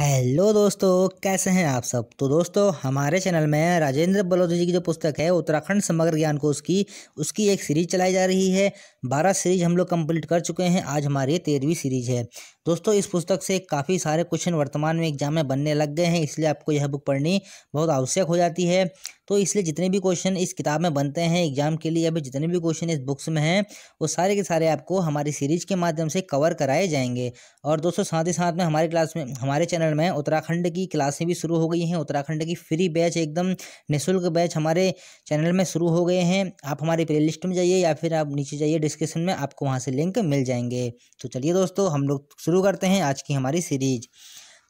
hello दोस्तों कैसे हैं आप सब तो दोस्तों हमारे चैनल में राजेंद्र बलोच जी की जो पुस्तक है उत्तराखंड समग्र ज्ञान कोष की उसकी एक सीरीज चलाई जा रही है बारह सीरीज हम लोग कंप्लीट कर चुके हैं आज हमारी तेरहवीं सीरीज है दोस्तों इस पुस्तक से काफ़ी सारे क्वेश्चन वर्तमान में एग्जाम में बनने लग गए हैं इसलिए आपको यह बुक पढ़नी बहुत आवश्यक हो जाती है तो इसलिए जितने भी क्वेश्चन इस किताब में बनते हैं एग्जाम के लिए या फिर जितने भी क्वेश्चन इस बुक्स में हैं वो सारे के सारे आपको हमारी सीरीज के माध्यम से कवर कराए जाएंगे और दोस्तों साथ ही साथ में हमारे क्लास में हमारे चैनल में उत्तराखंड की क्लासें भी शुरू हो गई हैं उत्तराखंड की फ्री बैच एकदम निःशुल्क बैच हमारे चैनल में शुरू हो गए हैं आप हमारे प्ले लिस्ट में जाइए या फिर आप नीचे जाइए डिस्क्रिप्शन में आपको वहाँ से लिंक मिल जाएंगे तो चलिए दोस्तों हम लोग शुरू शुरू करते हैं आज की हमारी सीरीज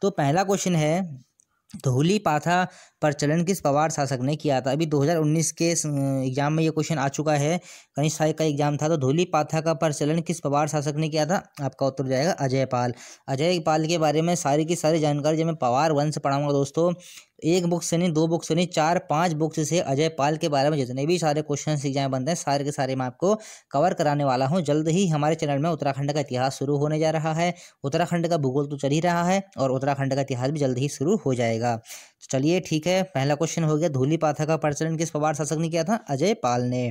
तो पहला क्वेश्चन है धोली पाथा पर चलन किस पवार शासक ने किया था अभी 2019 के एग्जाम में ये क्वेश्चन आ चुका है कनिष्ठ साई का एग्जाम था तो धोली पाथा का पर चलन किस पवार शासक ने किया था आपका उत्तर जाएगा अजय पाल अजय पाल के बारे में सारी की सारी जानकारी जब मैं पवार वंश पढ़ाऊंगा दोस्तों एक बुक से नहीं दो बुक से नहीं चार पांच बुक्स से अजय पाल के बारे में जितने भी सारे क्वेश्चन एग्जाम बनते हैं सारे के सारे मैं आपको कवर कराने वाला हूँ जल्द ही हमारे चैनल में उत्तराखंड का इतिहास शुरू होने जा रहा है उत्तराखंड का भूगोल तो चल ही रहा है और उत्तराखंड का इतिहास भी जल्द ही शुरू हो जाएगा तो चलिए ठीक है पहला क्वेश्चन हो गया धूली पाथा का प्रचलन किस पवार शासक ने किया था अजय पाल ने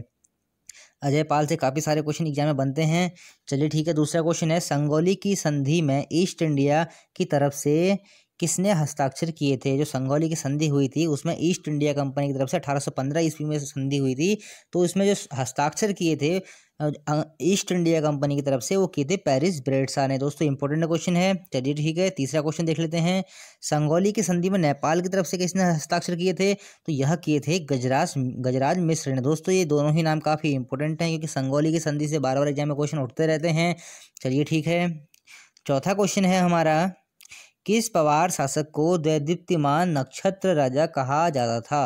अजय पाल से काफ़ी सारे क्वेश्चन एग्जाम में बनते हैं चलिए ठीक है दूसरा क्वेश्चन है संगोली की संधि में ईस्ट इंडिया की तरफ से किसने हस्ताक्षर किए थे जो संगौली की संधि हुई थी उसमें ईस्ट इंडिया कंपनी की तरफ से 1815 ईस्वी में संधि हुई थी तो इसमें जो हस्ताक्षर किए थे ईस्ट इंडिया कंपनी की तरफ से वो किए थे पेरिस ब्रेडसा ने दोस्तों इंपॉर्टेंट क्वेश्चन है चलिए ठीक है तीसरा क्वेश्चन देख लेते हैं संगोली की संधि में नेपाल की तरफ से किसने हस्ताक्षर किए थे तो यह किए थे गजराज गजराज मिश्र ने दोस्तों ये दोनों ही नाम काफ़ी इंपॉर्टेंट हैं क्योंकि संगोली की संधि से बार बार एग्जाम में क्वेश्चन उठते रहते हैं चलिए ठीक है चौथा क्वेश्चन है हमारा किस पवार शासक को दैदीप्यमान नक्षत्र राजा कहा जाता था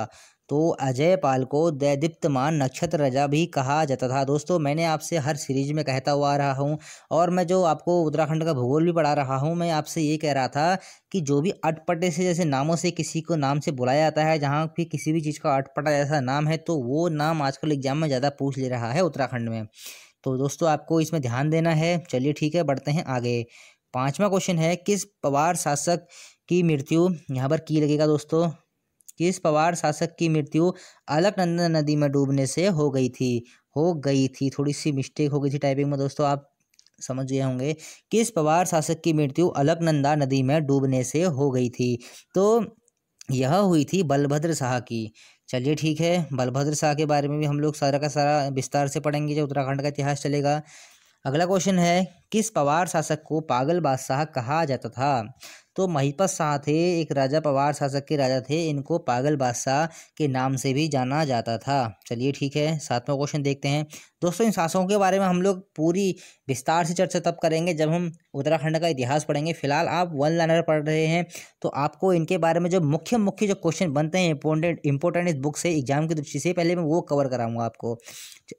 तो अजय पाल को दैदीप्तमान नक्षत्र राजा भी कहा जाता था दोस्तों मैंने आपसे हर सीरीज में कहता हुआ आ रहा हूँ और मैं जो आपको उत्तराखंड का भूगोल भी पढ़ा रहा हूँ मैं आपसे ये कह रहा था कि जो भी अटपटे से जैसे नामों से किसी को नाम से बुलाया जाता है जहाँ भी किसी भी चीज़ का अटपटा जैसा नाम है तो वो नाम आजकल एग्जाम में ज़्यादा पूछ ले रहा है उत्तराखंड में तो दोस्तों आपको इसमें ध्यान देना है चलिए ठीक है बढ़ते हैं आगे पांचवा क्वेश्चन है किस पवार शासक की मृत्यु यहाँ पर की लगेगा दोस्तों किस पवार शासक की मृत्यु अलकनंदा नदी में डूबने से हो गई थी हो गई थी थोड़ी सी मिस्टेक हो गई थी टाइपिंग में दोस्तों आप समझ गए होंगे किस पवार शासक की मृत्यु अलकनंदा नदी में डूबने से हो गई थी तो यह हुई थी बलभद्र शाह की चलिए ठीक है बलभद्र शाह के बारे में भी हम लोग सारा का सारा विस्तार से पढ़ेंगे जब उत्तराखंड का इतिहास चलेगा अगला क्वेश्चन है किस पवार शासक को पागल बादशाह कहा जाता था तो महिपत शाह थे एक राजा पवार शासक के राजा थे इनको पागल बादशाह के नाम से भी जाना जाता था चलिए ठीक है सातवां क्वेश्चन देखते हैं दोस्तों इन शासकों के बारे में हम लोग पूरी विस्तार से चर्चा तब करेंगे जब हम उत्तराखंड का इतिहास पढ़ेंगे फिलहाल आप वन लाइनर पढ़ रहे हैं तो आपको इनके बारे में जो मुख्य मुख्य जो क्वेश्चन बनते हैं इंपॉर्टेंट इंपॉर्टेंट इस बुक से एग्जाम की दृष्टि से पहले मैं वो कवर कराऊंगा आपको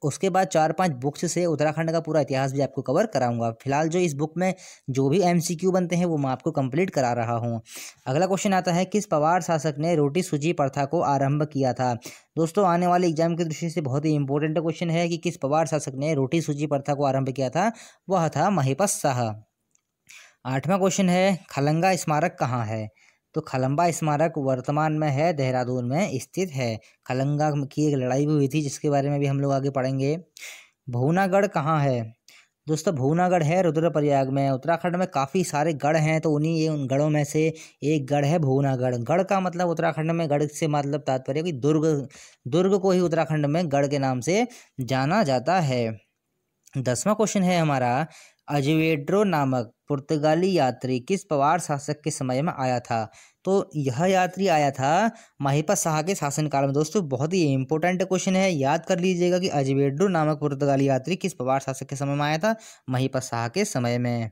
उसके बाद चार पांच बुक्स से उत्तराखंड का पूरा इतिहास भी आपको कवर कराऊंगा फिलहाल जो इस बुक में जो भी एम बनते हैं वो मैं आपको कंप्लीट कर करा रहा हूँ अगला क्वेश्चन आता है किस पवार शासक ने रोटी सूजी प्रथा को आरंभ किया था दोस्तों आने वाले एग्जाम की दृष्टि से बहुत ही इंपॉर्टेंट क्वेश्चन है कि किस पवार शासक ने रोटी सूजी प्रथा को आरंभ किया था वह था महिपत शाह आठवां क्वेश्चन है खलंगा स्मारक कहाँ है तो खलंबा स्मारक वर्तमान में है देहरादून में स्थित है खलंगा की एक लड़ाई भी हुई थी जिसके बारे में भी हम लोग आगे पढ़ेंगे भुवनागढ़ कहाँ है दोस्तों भुवनागढ़ है रुद्रप्रयाग में उत्तराखंड में काफ़ी सारे गढ़ हैं तो उन्हीं ये उन गढ़ों में से एक गढ़ है भुवनागढ़ गढ़ का मतलब उत्तराखंड में गढ़ से मतलब तात्पर्य कि दुर्ग दुर्ग को ही उत्तराखंड में गढ़ के नाम से जाना जाता है दसवां क्वेश्चन है हमारा अजवेड्रो नामक पुर्तगाली यात्री किस पवार शासक के समय में आया था तो यह यात्री आया था माहिपा शाह के शासनकाल में दोस्तों बहुत ही इंपॉर्टेंट क्वेश्चन है याद कर लीजिएगा कि अजबेडो नामक पुर्तगाली यात्री किस पवार शासक के समय में आया था माहिपा शाह के समय में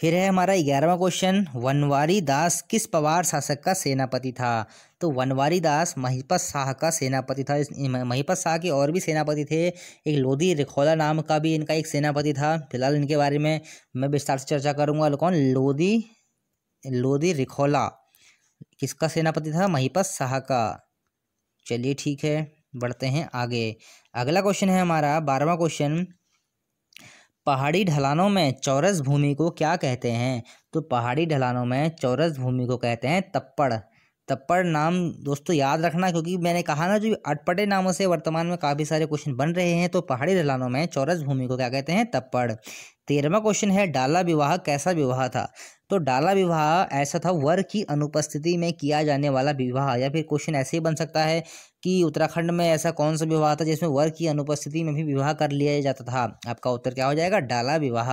फिर है हमारा ग्यारहवा क्वेश्चन वनवारी दास किस पवार शासक का सेनापति था तो वनवारी दास महिपत शाह का सेनापति था महिपत शाह के और भी सेनापति थे एक लोधी रिखोला नाम का भी इनका एक सेनापति था फिलहाल इनके बारे में मैं विस्तार से चर्चा करूंगा कौन लोधी लोदी रिखोला किसका सेनापति था महीपत शाह का चलिए ठीक है बढ़ते हैं आगे अगला क्वेश्चन है हमारा बारहवा क्वेश्चन पहाड़ी ढलानों में चौरस भूमि को क्या कहते हैं तो पहाड़ी ढलानों में चौरस भूमि को कहते हैं तप्पड़ तप्पड़ नाम दोस्तों याद रखना क्योंकि मैंने कहा ना जो अटपटे नामों से वर्तमान में काफ़ी सारे क्वेश्चन बन रहे हैं तो पहाड़ी ढलानों में चौरस भूमि को क्या कहते हैं तप्पड़ तेरहवा क्वेश्चन है डाला विवाह कैसा विवाह था तो डाला विवाह ऐसा था वर की अनुपस्थिति में किया जाने वाला विवाह या फिर क्वेश्चन ऐसे ही बन सकता है कि उत्तराखंड में ऐसा कौन सा विवाह था जिसमें वर की अनुपस्थिति में भी विवाह कर लिया जाता था आपका उत्तर क्या हो जाएगा डाला विवाह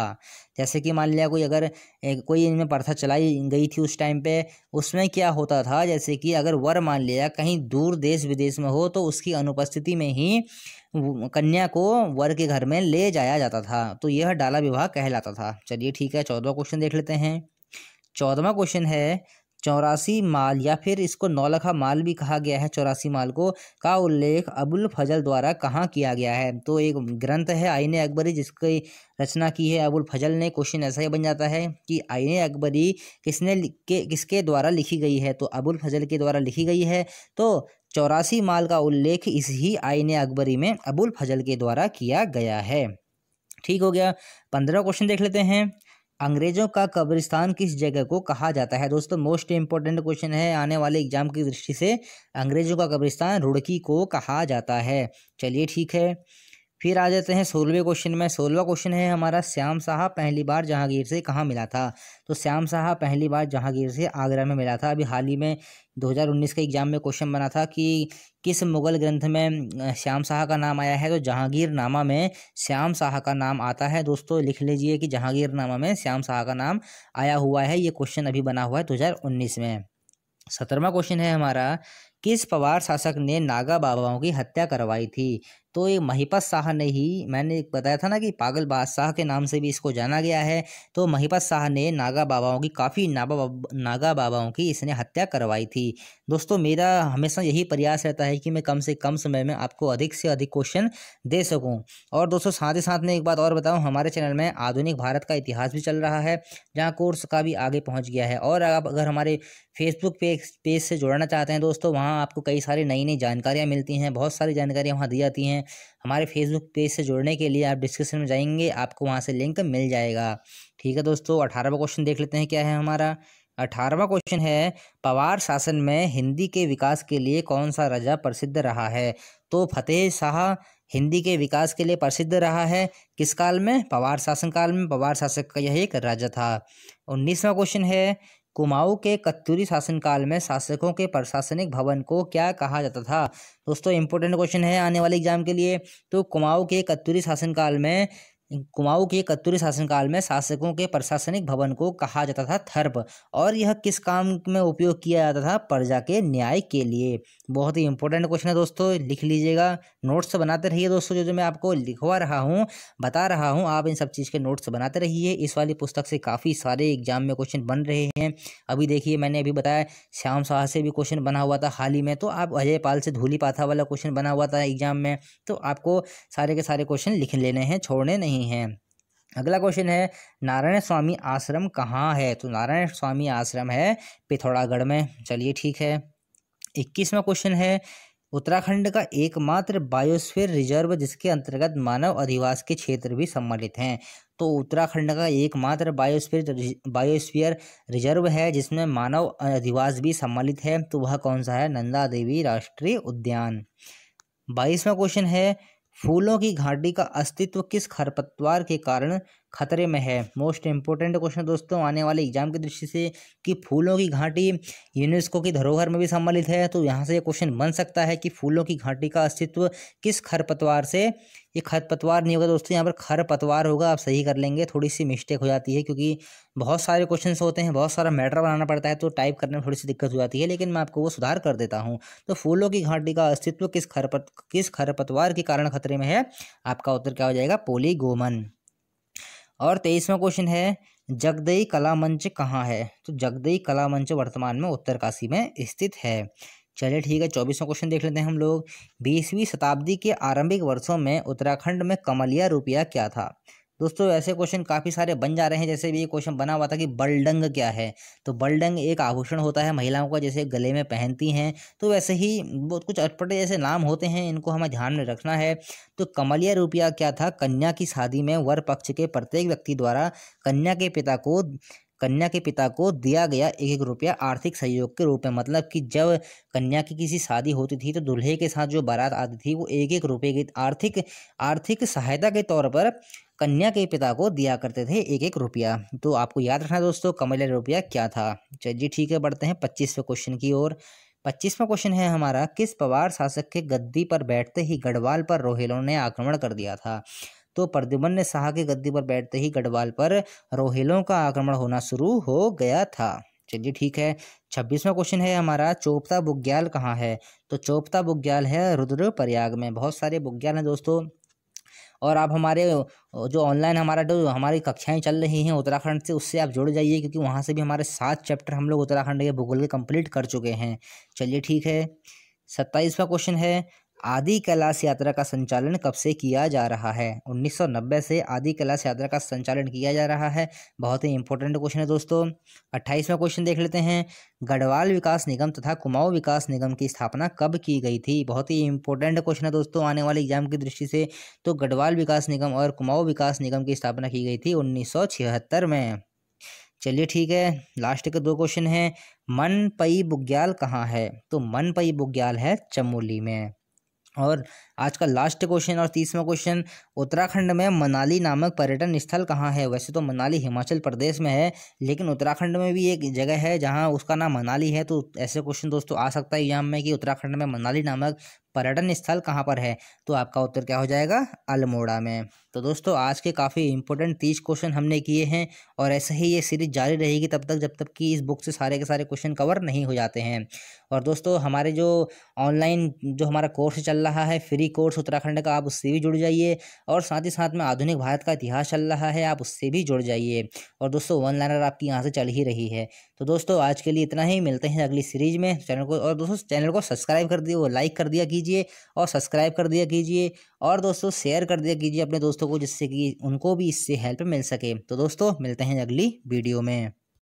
जैसे कि मान लिया कोई अगर कोई इनमें प्रथा चलाई गई थी उस टाइम पे उसमें क्या होता था जैसे कि अगर वर मान लिया कहीं दूर देश विदेश में हो तो उसकी अनुपस्थिति में ही कन्या को वर के घर में ले जाया जाता था तो यह डाला विवाह कहलाता था चलिए ठीक है चौदह क्वेश्चन देख लेते हैं चौदहवा क्वेश्चन है चौरासी माल या फिर इसको नौलखा माल भी कहा गया है चौरासी माल को का उल्लेख अबुल फजल द्वारा कहाँ किया गया है तो एक ग्रंथ है आईने अकबरी जिसकी रचना की है अबुल फजल ने क्वेश्चन ऐसा ही बन जाता है कि आईने अकबरी किसने के किसके द्वारा लिखी गई है तो अबुल फजल के द्वारा लिखी गई है तो चौरासी माल का उल्लेख इस ही आईने अकबरी में अबुल फजल के द्वारा किया गया है ठीक हो गया पंद्रह क्वेश्चन देख लेते हैं अंग्रेजों का कब्रिस्तान किस जगह को कहा जाता है दोस्तों मोस्ट इंपॉर्टेंट क्वेश्चन है आने वाले एग्जाम की दृष्टि से अंग्रेजों का कब्रिस्तान रुड़की को कहा जाता है चलिए ठीक है फिर आ जाते हैं सोलहवें क्वेश्चन में सोलहवा क्वेश्चन है हमारा श्याम शाह पहली बार जहांगीर से कहाँ मिला था तो श्याम शाह पहली बार जहांगीर से आगरा में मिला था अभी हाल ही में 2019 के एग्जाम में क्वेश्चन बना था कि किस मुगल ग्रंथ में श्याम शाह का नाम आया है तो जहांगीर नामा में श्याम शाह का नाम आता है दोस्तों लिख लीजिए कि जहांगीर नामा में श्याम शाह का नाम आया हुआ है ये क्वेश्चन अभी बना हुआ है दो में सत्रहवा क्वेश्चन है हमारा किस पवार शासक ने नागा बाबाओं की हत्या करवाई थी तो ये महिपत शाह ने ही मैंने बताया था ना कि पागल बादशाह के नाम से भी इसको जाना गया है तो महिपत शाह ने नागा बाबाओं की काफ़ी नाबा नागा बाबाओं की इसने हत्या करवाई थी दोस्तों मेरा हमेशा यही प्रयास रहता है कि मैं कम से कम समय में आपको अधिक से अधिक क्वेश्चन दे सकूँ और दोस्तों साथ ही साथ में एक बात और बताऊँ हमारे चैनल में आधुनिक भारत का इतिहास भी चल रहा है जहाँ कोर्स का भी आगे पहुँच गया है और आप अगर हमारे फेसबुक पेज पेज से जुड़ना चाहते हैं दोस्तों वहाँ आपको कई सारी नई नई जानकारियाँ मिलती हैं बहुत सारी जानकारियाँ वहाँ दी जाती हैं हैं हमारे फेसबुक पेज से जुड़ने के लिए आप डिस्क्रिप्शन में जाएंगे आपको वहाँ से लिंक मिल जाएगा ठीक है दोस्तों अठारहवा क्वेश्चन देख लेते हैं क्या है हमारा अठारहवा क्वेश्चन है पवार शासन में हिंदी के विकास के लिए कौन सा राजा प्रसिद्ध रहा है तो फतेह शाह हिंदी के विकास के लिए प्रसिद्ध रहा है किस काल में पवार शासन काल में पवार शासक का यह एक राजा था उन्नीसवा क्वेश्चन है कुमाऊं के कत्तूरी शासनकाल में शासकों के प्रशासनिक भवन को क्या कहा जाता था दोस्तों इंपॉर्टेंट क्वेश्चन है आने वाले एग्जाम के लिए तो कुमाऊं के कत्तूरी शासनकाल में कुमाऊ के कत्तूरी शासनकाल में शासकों के प्रशासनिक भवन को कहा जाता था थर्प और यह किस काम में उपयोग किया जाता था प्रजा के न्याय के लिए बहुत ही इंपॉर्टेंट क्वेश्चन है दोस्तों लिख लीजिएगा नोट्स बनाते रहिए दोस्तों जो जो मैं आपको लिखवा रहा हूँ बता रहा हूँ आप इन सब चीज़ के नोट्स बनाते रहिए इस वाली पुस्तक से काफ़ी सारे एग्जाम में क्वेश्चन बन रहे हैं अभी देखिए मैंने अभी बताया श्याम शाह से भी क्वेश्चन बना हुआ था हाल ही में तो आप अजय पाल से धूली पाथा वाला क्वेश्चन बना हुआ था एग्जाम में तो आपको सारे के सारे क्वेश्चन लिख लेने हैं छोड़ने नहीं नहीं है अगला क्वेश्चन है नारायण स्वामी आश्रम कहाँ है तो नारायण स्वामी आश्रम है पिथौरागढ़ में चलिए ठीक है इक्कीसवा क्वेश्चन है उत्तराखंड का एकमात्र बायोस्फीयर रिजर्व जिसके अंतर्गत मानव अधिवास के क्षेत्र भी सम्मिलित हैं तो उत्तराखंड का एकमात्र बायोस्फीयर बायोस्फीयर रिजर्व है जिसमें मानव अधिवास भी सम्मिलित है तो वह कौन सा है नंदा देवी राष्ट्रीय उद्यान बाईसवा क्वेश्चन है फूलों की घाटी का अस्तित्व किस खरपतवार के कारण खतरे में है मोस्ट इंपॉर्टेंट क्वेश्चन दोस्तों आने वाले एग्जाम की दृष्टि से कि फूलों की घाटी यूनेस्को की धरोहर में भी सम्मिलित है तो यहाँ से ये क्वेश्चन बन सकता है कि फूलों की घाटी का अस्तित्व किस खरपतवार से ये खरपतवार नहीं होगा दोस्तों यहाँ पर खरपतवार होगा आप सही कर लेंगे थोड़ी सी मिस्टेक हो जाती है क्योंकि बहुत सारे क्वेश्चन होते हैं बहुत सारा मैटर बनाना पड़ता है तो टाइप करने में थोड़ी सी दिक्कत हो जाती है लेकिन मैं आपको वो सुधार कर देता हूँ तो फूलों की घाटी का अस्तित्व किस खरपत किस खरपतवार के कारण खतरे में है आपका उत्तर क्या हो जाएगा पोलीगोमन और तेईसवा क्वेश्चन है जगदई कला मंच कहाँ है तो जगदई कला मंच वर्तमान में उत्तरकाशी में स्थित है चलिए ठीक है चौबीसवा क्वेश्चन देख लेते हैं हम लोग बीसवीं शताब्दी के आरंभिक वर्षों में उत्तराखंड में कमलिया रुपया क्या था दोस्तों ऐसे क्वेश्चन काफ़ी सारे बन जा रहे हैं जैसे भी ये क्वेश्चन बना हुआ था कि बलडंग क्या है तो बलडंग एक आभूषण होता है महिलाओं का जैसे गले में पहनती हैं तो वैसे ही बहुत कुछ अटपटे जैसे नाम होते हैं इनको हमें ध्यान में रखना है तो कमलिया रुपया क्या था कन्या की शादी में वर पक्ष के प्रत्येक व्यक्ति द्वारा कन्या के पिता को कन्या के पिता को दिया गया एक एक रुपया आर्थिक सहयोग के रूप में मतलब कि जब कन्या की किसी शादी होती थी तो दूल्हे के साथ जो बारात आती थी वो एक एक रुपये की आर्थिक आर्थिक सहायता के तौर पर कन्या के पिता को दिया करते थे एक एक रुपया तो आपको याद रखना दोस्तों कमल रुपया क्या था चलिए ठीक है बढ़ते हैं पच्चीसवें क्वेश्चन की ओर पच्चीसवा क्वेश्चन है हमारा किस पवार शासक के गद्दी पर बैठते ही गढ़वाल पर रोहिलों ने आक्रमण कर दिया था तो प्रद्युमन शाह की गद्दी पर बैठते ही गढ़वाल पर रोहिलों का आक्रमण होना शुरू हो गया था चलिए ठीक है छब्बीसवा क्वेश्चन है हमारा चोपता बुग्याल कहाँ है तो चोपता बुग्याल है रुद्रप्रयाग में बहुत सारे बुग्याल हैं दोस्तों और आप हमारे जो ऑनलाइन हमारा जो हमारी कक्षाएं चल रही हैं उत्तराखंड से उससे आप जुड़ जाइए क्योंकि वहाँ से भी हमारे सात चैप्टर हम लोग उत्तराखंड के भूगोल के कंप्लीट कर चुके हैं चलिए ठीक है सत्ताईसवा क्वेश्चन है आदि कैलाश यात्रा का संचालन कब से किया जा रहा है 1990 से आदि कैलाश यात्रा का संचालन किया जा रहा है बहुत ही इंपॉर्टेंट क्वेश्चन है दोस्तों अट्ठाईसवां क्वेश्चन देख लेते हैं गढ़वाल विकास निगम तथा कुमाऊं विकास निगम की स्थापना कब की गई थी बहुत ही इंपॉर्टेंट क्वेश्चन है दोस्तों आने वाले एग्जाम की दृष्टि से तो गढ़वाल विकास निगम और कुमाऊं विकास निगम की स्थापना की गई थी उन्नीस में चलिए ठीक है लास्ट के दो क्वेश्चन हैं मनपई बुग्याल कहाँ है तो मनपई बुग्याल है चमोली में और आज का लास्ट क्वेश्चन और तीसवा क्वेश्चन उत्तराखंड में मनाली नामक पर्यटन स्थल कहाँ है वैसे तो मनाली हिमाचल प्रदेश में है लेकिन उत्तराखंड में भी एक जगह है जहाँ उसका नाम मनाली है तो ऐसे क्वेश्चन दोस्तों आ सकता है एग्जाम में कि उत्तराखंड में मनाली नामक पर्यटन स्थल कहाँ पर है तो आपका उत्तर क्या हो जाएगा अल्मोड़ा में तो दोस्तों आज के काफ़ी इंपॉर्टेंट तीस क्वेश्चन हमने किए हैं और ऐसे ही ये सीरीज जारी रहेगी तब तक जब तक कि इस बुक से सारे के सारे क्वेश्चन कवर नहीं हो जाते हैं और दोस्तों हमारे जो ऑनलाइन जो हमारा कोर्स चल रहा है फ्री हिस्ट्री कोर्स उत्तराखंड का आप उससे भी जुड़ जाइए और साथ ही साथ में आधुनिक भारत का इतिहास चल रहा है आप उससे भी जुड़ जाइए और दोस्तों वन लाइनर आपकी यहाँ से चल ही रही है तो दोस्तों आज के लिए इतना ही मिलते हैं अगली सीरीज में चैनल को और दोस्तों चैनल को सब्सक्राइब कर दिए वो लाइक कर दिया कीजिए और सब्सक्राइब कर दिया कीजिए और दोस्तों शेयर कर दिया कीजिए अपने दोस्तों को जिससे कि उनको भी इससे हेल्प मिल सके तो दोस्तों मिलते हैं अगली वीडियो में